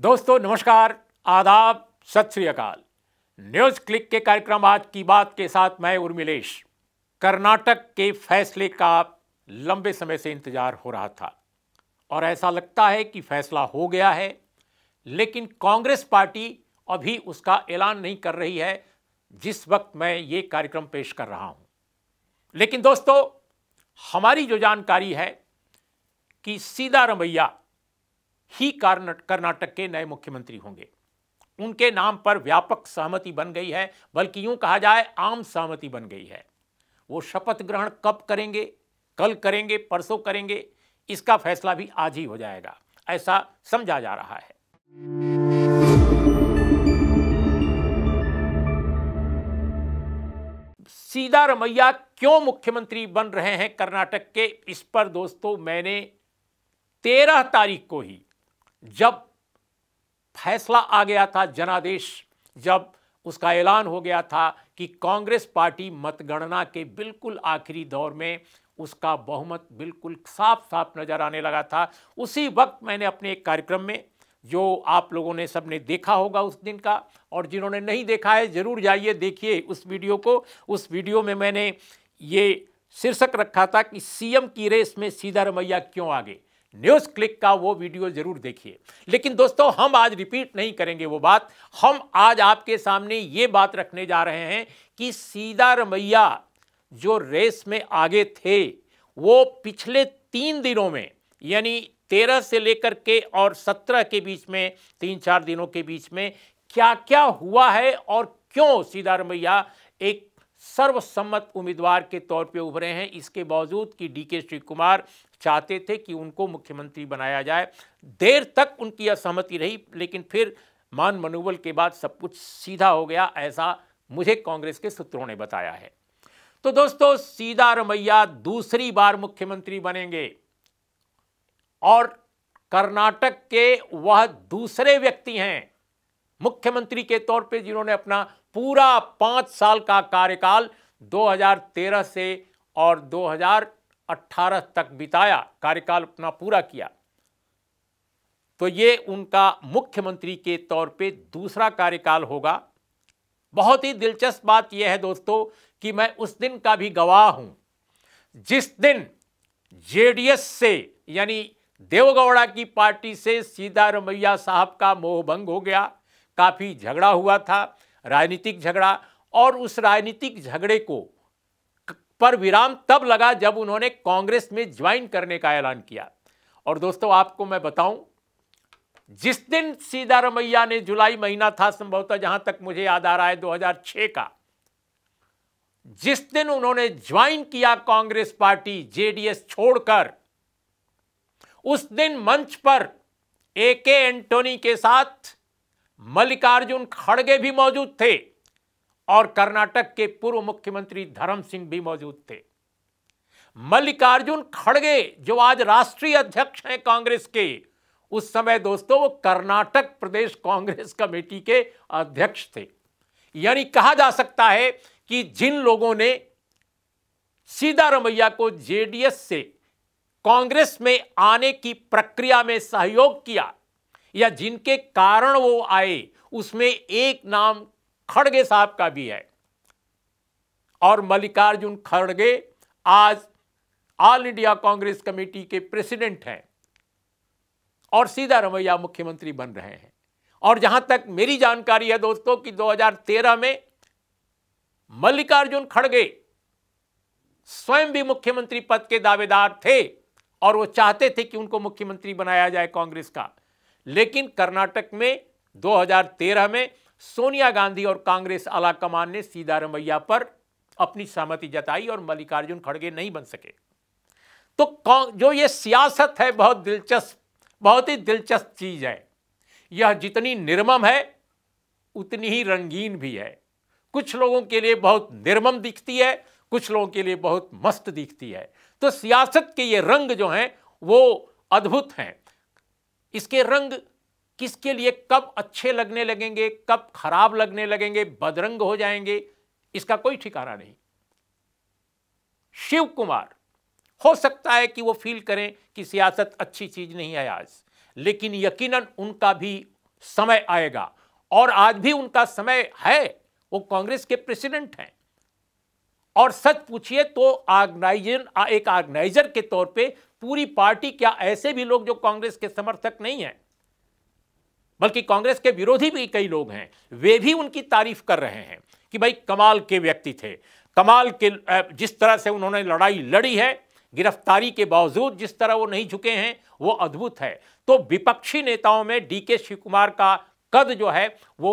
दोस्तों नमस्कार आदाब सत श्री अकाल न्यूज़ क्लिक के कार्यक्रम आज की बात के साथ मैं उर्मिलेश कर्नाटक के फैसले का लंबे समय से इंतज़ार हो रहा था और ऐसा लगता है कि फैसला हो गया है लेकिन कांग्रेस पार्टी अभी उसका ऐलान नहीं कर रही है जिस वक्त मैं ये कार्यक्रम पेश कर रहा हूँ लेकिन दोस्तों हमारी जो जानकारी है कि सीधा रमैया ही कर्नाटक के नए मुख्यमंत्री होंगे उनके नाम पर व्यापक सहमति बन गई है बल्कि यूं कहा जाए आम सहमति बन गई है वो शपथ ग्रहण कब करेंगे कल करेंगे परसों करेंगे इसका फैसला भी आज ही हो जाएगा ऐसा समझा जा रहा है सीधा रमैया क्यों मुख्यमंत्री बन रहे हैं कर्नाटक के इस पर दोस्तों मैंने तेरह तारीख को ही जब फैसला आ गया था जनादेश जब उसका ऐलान हो गया था कि कांग्रेस पार्टी मतगणना के बिल्कुल आखिरी दौर में उसका बहुमत बिल्कुल साफ साफ नज़र आने लगा था उसी वक्त मैंने अपने एक कार्यक्रम में जो आप लोगों ने सबने देखा होगा उस दिन का और जिन्होंने नहीं देखा है ज़रूर जाइए देखिए उस वीडियो को उस वीडियो में मैंने ये शीर्षक रखा था कि सीएम की रेस में सीधा रमैया क्यों आ गई न्यूज क्लिक का वो वीडियो जरूर देखिए लेकिन दोस्तों हम आज रिपीट नहीं करेंगे वो बात हम आज आपके सामने ये बात रखने जा रहे हैं कि सीधा रमैया जो रेस में आगे थे वो पिछले तीन दिनों में यानी तेरह से लेकर के और सत्रह के बीच में तीन चार दिनों के बीच में क्या क्या हुआ है और क्यों सीधा रमैया एक सर्वसम्मत उम्मीदवार के तौर पे उभरे हैं इसके बावजूद कि डी के श्री कुमार चाहते थे कि उनको मुख्यमंत्री बनाया जाए देर तक उनकी असहमति रही लेकिन फिर मान मनोबल के बाद सब कुछ सीधा हो गया ऐसा मुझे कांग्रेस के सूत्रों ने बताया है तो दोस्तों सीधा रमैया दूसरी बार मुख्यमंत्री बनेंगे और कर्नाटक के वह दूसरे व्यक्ति हैं मुख्यमंत्री के तौर पे जिन्होंने अपना पूरा पांच साल का कार्यकाल 2013 से और 2018 तक बिताया कार्यकाल अपना पूरा किया तो ये उनका मुख्यमंत्री के तौर पे दूसरा कार्यकाल होगा बहुत ही दिलचस्प बात यह है दोस्तों कि मैं उस दिन का भी गवाह हूं जिस दिन जेडीएस से यानी देवगौड़ा की पार्टी से सीधा रमैया साहब का मोहभंग हो गया काफ़ी झगड़ा हुआ था राजनीतिक झगड़ा और उस राजनीतिक झगड़े को पर विराम तब लगा जब उन्होंने कांग्रेस में ज्वाइन करने का ऐलान किया और दोस्तों आपको मैं बताऊं जिस दिन सीतारमैया ने जुलाई महीना था संभवतः जहां तक मुझे याद आ रहा है 2006 का जिस दिन उन्होंने ज्वाइन किया कांग्रेस पार्टी जेडीएस छोड़कर उस दिन मंच पर ए के एंटोनी के साथ मल्लिकार्जुन खड़गे भी मौजूद थे और कर्नाटक के पूर्व मुख्यमंत्री धर्म सिंह भी मौजूद थे मल्लिकार्जुन खड़गे जो आज राष्ट्रीय अध्यक्ष हैं कांग्रेस के उस समय दोस्तों वो कर्नाटक प्रदेश कांग्रेस कमेटी के अध्यक्ष थे यानी कहा जा सकता है कि जिन लोगों ने सीतारमैया को जेडीएस से कांग्रेस में आने की प्रक्रिया में सहयोग किया या जिनके कारण वो आए उसमें एक नाम खड़गे साहब का भी है और मल्लिकार्जुन खड़गे आज ऑल इंडिया कांग्रेस कमेटी के प्रेसिडेंट हैं और सीधा रवैया मुख्यमंत्री बन रहे हैं और जहां तक मेरी जानकारी है दोस्तों कि 2013 में मल्लिकार्जुन खड़गे स्वयं भी मुख्यमंत्री पद के दावेदार थे और वो चाहते थे कि उनको मुख्यमंत्री बनाया जाए कांग्रेस का लेकिन कर्नाटक में 2013 में सोनिया गांधी और कांग्रेस आलाकमान ने सीधा रमैया पर अपनी सहमति जताई और मल्लिकार्जुन खड़गे नहीं बन सके तो जो ये सियासत है बहुत दिलचस्प बहुत ही दिलचस्प चीज है यह जितनी निर्मम है उतनी ही रंगीन भी है कुछ लोगों के लिए बहुत निर्मम दिखती है कुछ लोगों के लिए बहुत मस्त दिखती है तो सियासत के ये रंग जो हैं वो अद्भुत हैं इसके रंग किसके लिए कब अच्छे लगने लगेंगे कब खराब लगने लगेंगे बदरंग हो जाएंगे इसका कोई ठिकाना नहीं शिव कुमार हो सकता है कि वो फील करें कि सियासत अच्छी चीज नहीं है आज लेकिन यकीनन उनका भी समय आएगा और आज भी उनका समय है वो कांग्रेस के प्रेसिडेंट हैं और सच पूछिए तो ऑर्गेनाइजर एक ऑर्गेनाइजर के तौर पे पूरी पार्टी क्या ऐसे भी लोग जो कांग्रेस के समर्थक नहीं हैं बल्कि कांग्रेस के विरोधी भी कई लोग हैं वे भी उनकी तारीफ कर रहे हैं कि भाई कमाल के व्यक्ति थे कमाल के जिस तरह से उन्होंने लड़ाई लड़ी है गिरफ्तारी के बावजूद जिस तरह वो नहीं झुके हैं वो अद्भुत है तो विपक्षी नेताओं में डी के शिव कुमार का कद जो है वो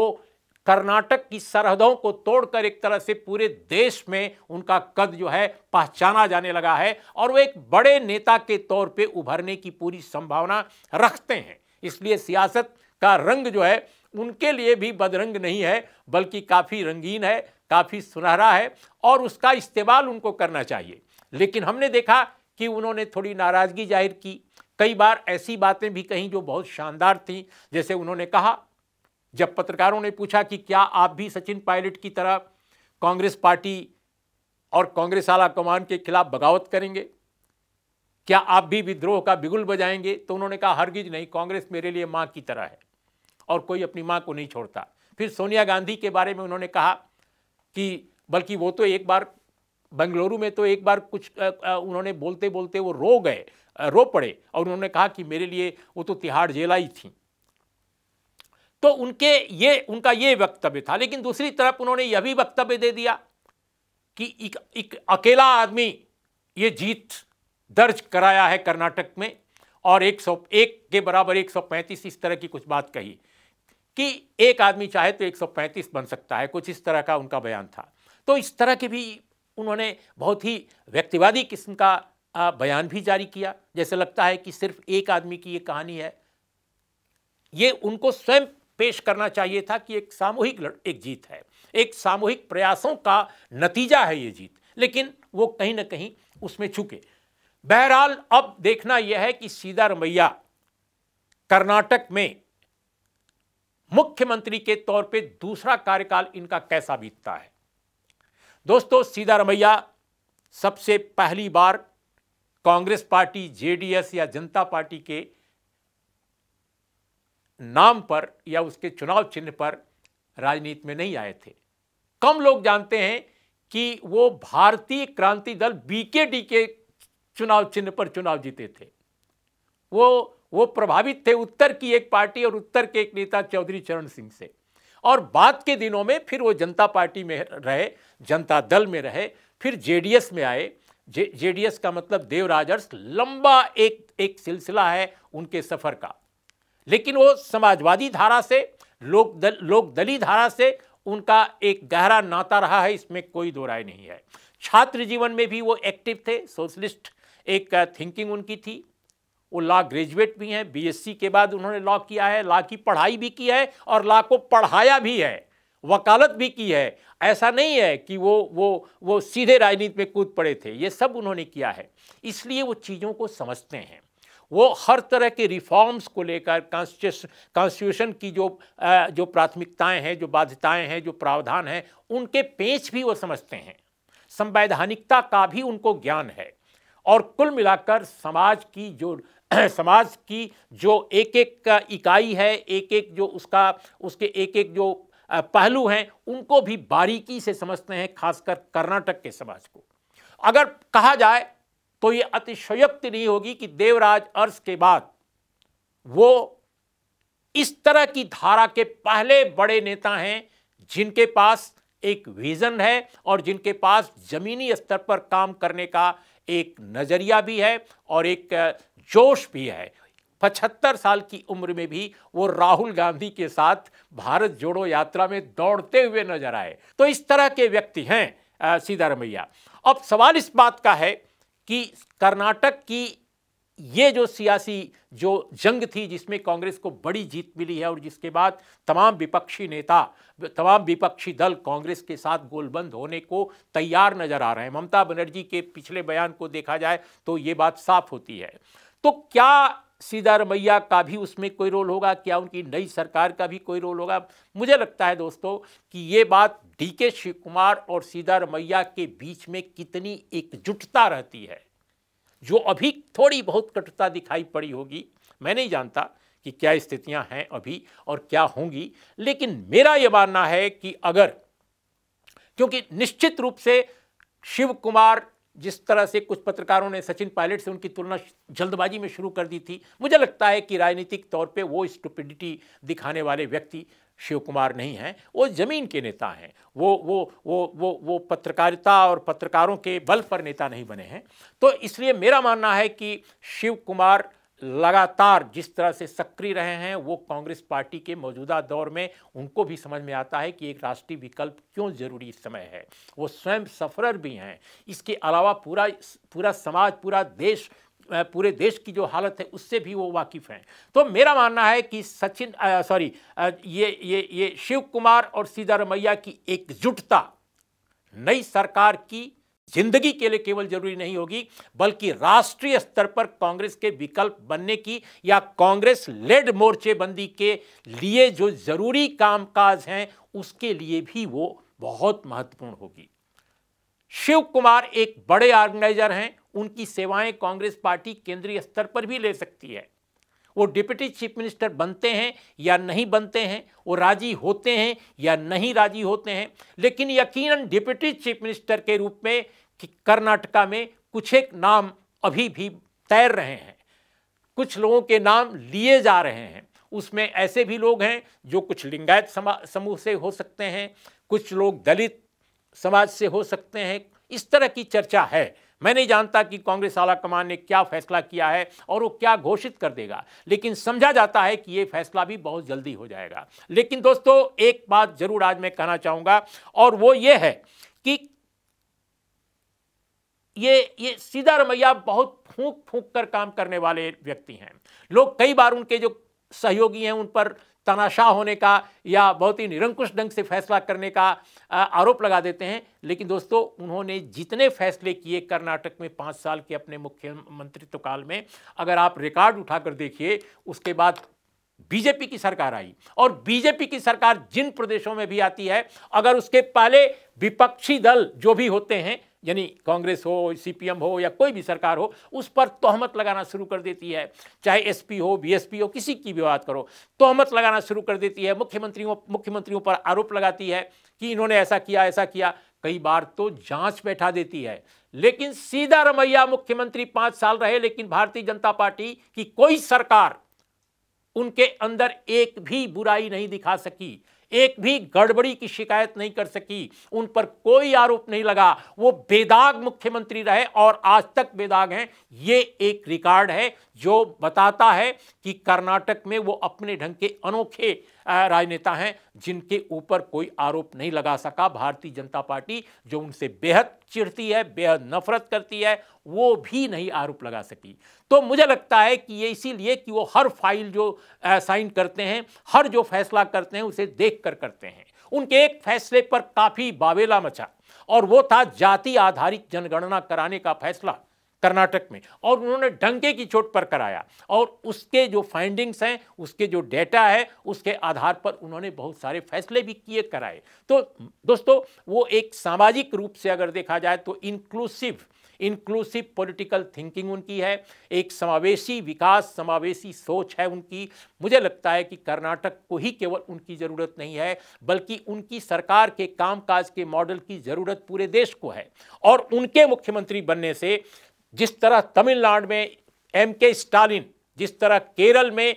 कर्नाटक की सरहदों को तोड़कर एक तरह से पूरे देश में उनका कद जो है पहचाना जाने लगा है और वो एक बड़े नेता के तौर पे उभरने की पूरी संभावना रखते हैं इसलिए सियासत का रंग जो है उनके लिए भी बदरंग नहीं है बल्कि काफ़ी रंगीन है काफ़ी सुनहरा है और उसका इस्तेमाल उनको करना चाहिए लेकिन हमने देखा कि उन्होंने थोड़ी नाराज़गी जाहिर की कई बार ऐसी बातें भी कहीं जो बहुत शानदार थी जैसे उन्होंने कहा जब पत्रकारों ने पूछा कि क्या आप भी सचिन पायलट की तरह कांग्रेस पार्टी और कांग्रेस आला कमान के खिलाफ बगावत करेंगे क्या आप भी विद्रोह का बिगुल बजाएंगे तो उन्होंने कहा हरगिज नहीं कांग्रेस मेरे लिए माँ की तरह है और कोई अपनी माँ को नहीं छोड़ता फिर सोनिया गांधी के बारे में उन्होंने कहा कि बल्कि वो तो एक बार बेंगलुरु में तो एक बार कुछ उन्होंने बोलते बोलते वो रो गए रो पड़े और उन्होंने कहा कि मेरे लिए वो तो तिहाड़ जेला ही थी तो उनके ये उनका ये वक्तव्य था लेकिन दूसरी तरफ उन्होंने यह भी वक्तव्य दे दिया कि एक, एक अकेला आदमी ये जीत दर्ज कराया है कर्नाटक में और 101 के बराबर 135 इस तरह की कुछ बात कही कि एक आदमी चाहे तो 135 बन सकता है कुछ इस तरह का उनका बयान था तो इस तरह के भी उन्होंने बहुत ही व्यक्तिवादी किस्म का बयान भी जारी किया जैसे लगता है कि सिर्फ एक आदमी की ये कहानी है ये उनको स्वयं पेश करना चाहिए था कि एक सामूहिक एक जीत है एक सामूहिक प्रयासों का नतीजा है ये जीत लेकिन वो कहीं ना कहीं उसमें चुके बहरहाल अब देखना यह है कि सीधा रमैया कर्नाटक में मुख्यमंत्री के तौर पे दूसरा कार्यकाल इनका कैसा बीतता है दोस्तों रमैया सबसे पहली बार कांग्रेस पार्टी जेडीएस या जनता पार्टी के नाम पर या उसके चुनाव चिन्ह पर राजनीति में नहीं आए थे कम लोग जानते हैं कि वो भारतीय क्रांति दल बीकेडी के चुनाव चिन्ह पर चुनाव जीते थे वो वो प्रभावित थे उत्तर की एक पार्टी और उत्तर के एक नेता चौधरी चरण सिंह से और बाद के दिनों में फिर वो जनता पार्टी में रहे जनता दल में रहे फिर जेडीएस में आए जे जेडीएस का मतलब देवराजर्स लंबा एक एक सिलसिला है उनके सफर का लेकिन वो समाजवादी धारा से लोक दल दली धारा से उनका एक गहरा नाता रहा है इसमें कोई दो राय नहीं है छात्र जीवन में भी वो एक्टिव थे सोशलिस्ट एक थिंकिंग उनकी थी वो लॉ ग्रेजुएट भी हैं बीएससी के बाद उन्होंने लॉ किया है लॉ की पढ़ाई भी की है और लॉ को पढ़ाया भी है वकालत भी की है ऐसा नहीं है कि वो वो वो सीधे राजनीति में कूद पड़े थे ये सब उन्होंने किया है इसलिए वो चीज़ों को समझते हैं वो हर तरह के रिफॉर्म्स को लेकर कॉन्स्टिट्यूशन की जो जो प्राथमिकताएं हैं जो बाध्यताएं हैं जो प्रावधान हैं उनके पेच भी वो समझते हैं संवैधानिकता का भी उनको ज्ञान है और कुल मिलाकर समाज की जो समाज की जो एक एक इकाई है एक एक जो उसका उसके एक एक जो पहलू हैं उनको भी बारीकी से समझते हैं खासकर कर्नाटक के समाज को अगर कहा जाए तो ये अतिशयक्त नहीं होगी कि देवराज अर्श के बाद वो इस तरह की धारा के पहले बड़े नेता हैं जिनके पास एक विज़न है और जिनके पास ज़मीनी स्तर पर काम करने का एक नज़रिया भी है और एक जोश भी है पचहत्तर साल की उम्र में भी वो राहुल गांधी के साथ भारत जोड़ो यात्रा में दौड़ते हुए नजर आए तो इस तरह के व्यक्ति हैं सीधा रमैया अब सवाल इस बात का है कि कर्नाटक की ये जो सियासी जो जंग थी जिसमें कांग्रेस को बड़ी जीत मिली है और जिसके बाद तमाम विपक्षी नेता तमाम विपक्षी दल कांग्रेस के साथ गोलबंद होने को तैयार नजर आ रहे हैं ममता बनर्जी के पिछले बयान को देखा जाए तो ये बात साफ होती है तो क्या सीधारमैया का भी उसमें कोई रोल होगा क्या उनकी नई सरकार का भी कोई रोल होगा मुझे लगता है दोस्तों कि ये बात डी के शिव कुमार और सीधारमैया के बीच में कितनी एकजुटता रहती है जो अभी थोड़ी बहुत कटुता दिखाई पड़ी होगी मैं नहीं जानता कि क्या स्थितियां हैं अभी और क्या होंगी लेकिन मेरा यह मानना है कि अगर क्योंकि निश्चित रूप से शिव कुमार जिस तरह से कुछ पत्रकारों ने सचिन पायलट से उनकी तुलना जल्दबाजी में शुरू कर दी थी मुझे लगता है कि राजनीतिक तौर पे वो स्टुपिडिटी दिखाने वाले व्यक्ति शिव कुमार नहीं हैं वो ज़मीन के नेता हैं वो वो वो वो वो पत्रकारिता और पत्रकारों के बल पर नेता नहीं बने हैं तो इसलिए मेरा मानना है कि शिव कुमार लगातार जिस तरह से सक्रिय रहे हैं वो कांग्रेस पार्टी के मौजूदा दौर में उनको भी समझ में आता है कि एक राष्ट्रीय विकल्प क्यों जरूरी इस समय है वो स्वयं सफरर भी हैं इसके अलावा पूरा पूरा समाज पूरा देश पूरे देश की जो हालत है उससे भी वो वाकिफ़ हैं तो मेरा मानना है कि सचिन सॉरी ये ये ये शिव कुमार और सीधारमैया की एकजुटता नई सरकार की जिंदगी के लिए केवल जरूरी नहीं होगी बल्कि राष्ट्रीय स्तर पर कांग्रेस के विकल्प बनने की या कांग्रेस लेड मोर्चेबंदी के लिए जो जरूरी कामकाज हैं उसके लिए भी वो बहुत महत्वपूर्ण होगी शिव कुमार एक बड़े ऑर्गेनाइजर हैं उनकी सेवाएं कांग्रेस पार्टी केंद्रीय स्तर पर भी ले सकती है वो डिप्टी चीफ मिनिस्टर बनते हैं या नहीं बनते हैं वो राजी होते हैं या नहीं राजी होते हैं लेकिन यकीनन डिप्टी चीफ मिनिस्टर के रूप में कर्नाटका में कुछ एक नाम अभी भी तैर रहे हैं कुछ लोगों के नाम लिए जा रहे हैं उसमें ऐसे भी लोग हैं जो कुछ लिंगायत समूह से हो सकते हैं कुछ लोग दलित समाज से हो सकते हैं इस तरह की चर्चा है मैं नहीं जानता कि कांग्रेस आला कमान ने क्या फैसला किया है और वो क्या घोषित कर देगा लेकिन समझा जाता है कि ये फैसला भी बहुत जल्दी हो जाएगा लेकिन दोस्तों एक बात जरूर आज मैं कहना चाहूंगा और वो ये है कि ये ये सीधा बहुत फूंक फूंक कर काम करने वाले व्यक्ति हैं लोग कई बार उनके जो सहयोगी हैं उन पर तनाशाह होने का या बहुत ही निरंकुश ढंग से फैसला करने का आरोप लगा देते हैं लेकिन दोस्तों उन्होंने जितने फैसले किए कर्नाटक में पाँच साल के अपने मुख्यमंत्रित्व काल में अगर आप रिकॉर्ड उठाकर देखिए उसके बाद बीजेपी की सरकार आई और बीजेपी की सरकार जिन प्रदेशों में भी आती है अगर उसके पहले विपक्षी दल जो भी होते हैं यानी कांग्रेस हो सीपीएम हो या कोई भी सरकार हो उस पर तोहमत लगाना शुरू कर देती है चाहे एसपी हो बीएसपी हो किसी की भी बात करो तोहमत लगाना शुरू कर देती है मुख्यमंत्रियों मुख्यमंत्रियों पर आरोप लगाती है कि इन्होंने ऐसा किया ऐसा किया कई बार तो जांच बैठा देती है लेकिन सीधा रमैया मुख्यमंत्री पांच साल रहे लेकिन भारतीय जनता पार्टी की कोई सरकार उनके अंदर एक भी बुराई नहीं दिखा सकी एक भी गड़बड़ी की शिकायत नहीं कर सकी उन पर कोई आरोप नहीं लगा वो बेदाग मुख्यमंत्री रहे और आज तक बेदाग हैं ये एक रिकॉर्ड है जो बताता है कि कर्नाटक में वो अपने ढंग के अनोखे राजनेता हैं जिनके ऊपर कोई आरोप नहीं लगा सका भारतीय जनता पार्टी जो उनसे बेहद चिढ़ती है बेहद नफरत करती है वो भी नहीं आरोप लगा सकी तो मुझे लगता है कि ये इसीलिए कि वो हर फाइल जो साइन करते हैं हर जो फैसला करते हैं उसे देख कर करते हैं उनके एक फैसले पर काफ़ी बावेला मचा और वो था जाति आधारित जनगणना कराने का फैसला कर्नाटक में और उन्होंने डंके की चोट पर कराया और उसके जो फाइंडिंग्स हैं उसके जो डेटा है उसके आधार पर उन्होंने बहुत सारे फैसले भी किए कराए तो दोस्तों वो एक सामाजिक रूप से अगर देखा जाए तो इंक्लूसिव इंक्लूसिव पॉलिटिकल थिंकिंग उनकी है एक समावेशी विकास समावेशी सोच है उनकी मुझे लगता है कि कर्नाटक को ही केवल उनकी ज़रूरत नहीं है बल्कि उनकी सरकार के कामकाज के मॉडल की ज़रूरत पूरे देश को है और उनके मुख्यमंत्री बनने से जिस तरह तमिलनाडु में एम के स्टालिन जिस तरह केरल में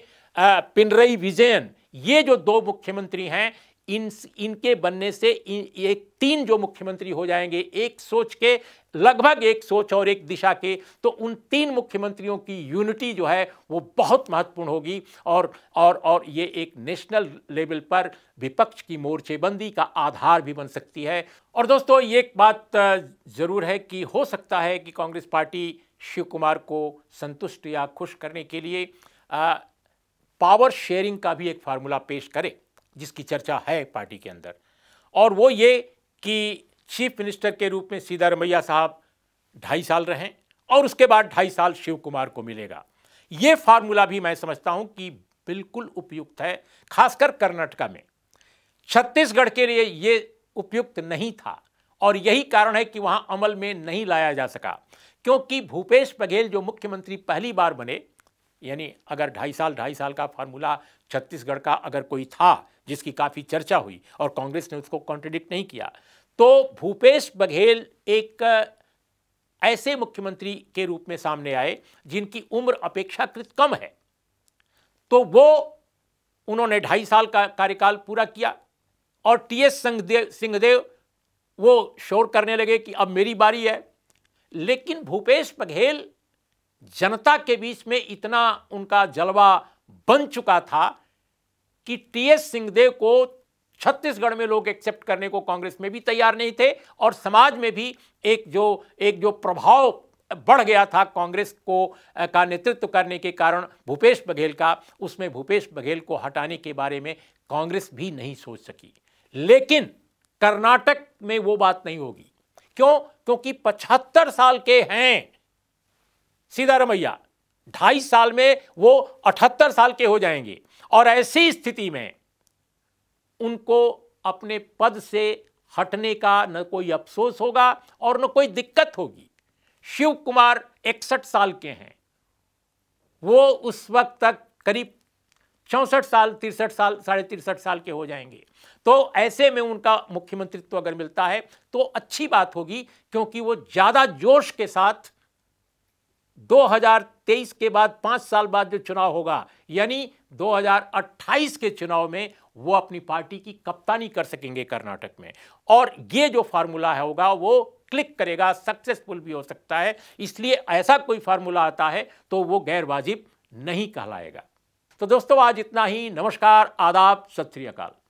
पिनरई विजयन ये जो दो मुख्यमंत्री हैं इन इनके बनने से इन, एक तीन जो मुख्यमंत्री हो जाएंगे एक सोच के लगभग एक सोच और एक दिशा के तो उन तीन मुख्यमंत्रियों की यूनिटी जो है वो बहुत महत्वपूर्ण होगी और और और ये एक नेशनल लेवल पर विपक्ष की मोर्चेबंदी का आधार भी बन सकती है और दोस्तों ये एक बात ज़रूर है कि हो सकता है कि कांग्रेस पार्टी शिव कुमार को संतुष्ट या खुश करने के लिए आ, पावर शेयरिंग का भी एक फार्मूला पेश करे जिसकी चर्चा है पार्टी के अंदर और वो ये कि चीफ मिनिस्टर के रूप में सीधारमैया साहब ढाई साल रहें और उसके बाद ढाई साल शिव कुमार को मिलेगा ये फार्मूला भी मैं समझता हूं कि बिल्कुल उपयुक्त है खासकर कर्नाटका में छत्तीसगढ़ के लिए ये उपयुक्त नहीं था और यही कारण है कि वहां अमल में नहीं लाया जा सका क्योंकि भूपेश बघेल जो मुख्यमंत्री पहली बार बने यानी अगर ढाई साल ढाई साल का फार्मूला छत्तीसगढ़ का अगर कोई था जिसकी काफ़ी चर्चा हुई और कांग्रेस ने उसको कॉन्ट्रडिक्ट नहीं किया तो भूपेश बघेल एक ऐसे मुख्यमंत्री के रूप में सामने आए जिनकी उम्र अपेक्षाकृत कम है तो वो उन्होंने ढाई साल का कार्यकाल पूरा किया और टी एस सिंहदेव सिंहदेव वो शोर करने लगे कि अब मेरी बारी है लेकिन भूपेश बघेल जनता के बीच में इतना उनका जलवा बन चुका था कि टी एस सिंहदेव को छत्तीसगढ़ में लोग एक्सेप्ट करने को कांग्रेस में भी तैयार नहीं थे और समाज में भी एक जो एक जो प्रभाव बढ़ गया था कांग्रेस को का नेतृत्व करने के कारण भूपेश बघेल का उसमें भूपेश बघेल को हटाने के बारे में कांग्रेस भी नहीं सोच सकी लेकिन कर्नाटक में वो बात नहीं होगी क्यों क्योंकि पचहत्तर साल के हैं सीधारमैया ढाई साल में वो अठहत्तर साल के हो जाएंगे और ऐसी स्थिति में उनको अपने पद से हटने का न कोई अफसोस होगा और न कोई दिक्कत होगी शिव कुमार इकसठ साल के हैं वो उस वक्त तक करीब चौंसठ साल तिरसठ साल साढ़े तिरसठ साल के हो जाएंगे तो ऐसे में उनका मुख्यमंत्रित्व अगर मिलता है तो अच्छी बात होगी क्योंकि वो ज़्यादा जोश के साथ 2023 के बाद पाँच साल बाद जो चुनाव होगा यानी 2028 के चुनाव में वो अपनी पार्टी की कप्तानी कर सकेंगे कर्नाटक में और ये जो फार्मूला है होगा वो क्लिक करेगा सक्सेसफुल भी हो सकता है इसलिए ऐसा कोई फार्मूला आता है तो वो गैर वाजिब नहीं कहलाएगा तो दोस्तों आज इतना ही नमस्कार आदाब सत श्री अकाल